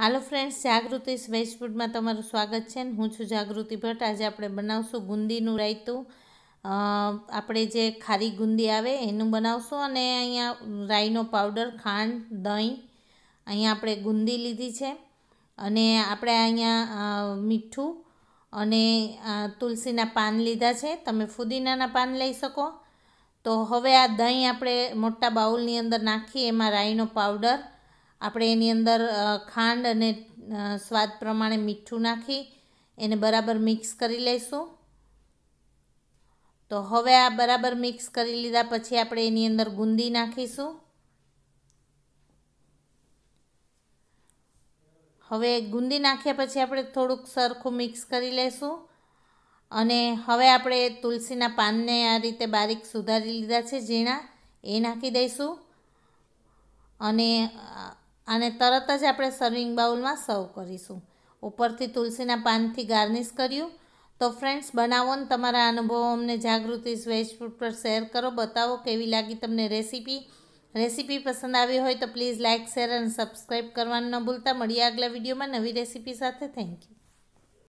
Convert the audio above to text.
હાલો friends જાગૃતિ veg ફૂડમાં તમારું સ્વાગત છે ને હું છું જાગૃતિ ભટ્ટ આજે આપણે બનાવશું ગુંદીનું રાયતું આપણે જે ખારી ગુંદી આવે એનું બનાવશું અને અહીંયા રાઈનો પાવડર ખાંડ દહીં અહીંયા આપણે ગુંદી લીધી છે અને આપણે અહીંયા મીઠું અને તુલસીના પાન લીધા છે તમે ફુદીનાના પાન લઈ શકો તો હવે આ દહીં આપણે મોટા બાઉલની અંદર નાખી એમાં રાઈનો પાવડર આપણે એની અંદર ખાંડ અને સ્વાદ પ્રમાણે મીઠું નાખી એને બરાબર મિક્સ કરી લઈશું તો હવે આ બરાબર મિક્સ કરી લીધા પછી આપણે એની અંદર ગુંદી નાખીશું હવે ગુંદી નાખ્યા પછી આપણે થોડુંક સરખું મિક્સ કરી લઈશું અને હવે આપણે તુલસીના પાનને આ રીતે બારીક સુધારી લીધા છે ઝીણા એ નાખી દઈશું અને આને તરત જ આપણે સર્વિંગ બાઉલમાં સર્વ કરીશું ઉપરથી તુલસીના પાનથી ગાર્નિશ કર્યું તો ફ્રેન્ડ્સ બનાવો ને તમારા અનુભવો અમને જાગૃતિ સ્વેજ ફૂડ પર શેર કરો બતાવો કેવી લાગી તમને રેસીપી રેસીપી પસંદ આવી હોય તો પ્લીઝ લાઇક શેર અને સબસ્ક્રાઈબ કરવાનું ન ભૂલતા મળીએ આગલા વિડીયોમાં નવી રેસીપી સાથે થેન્ક યુ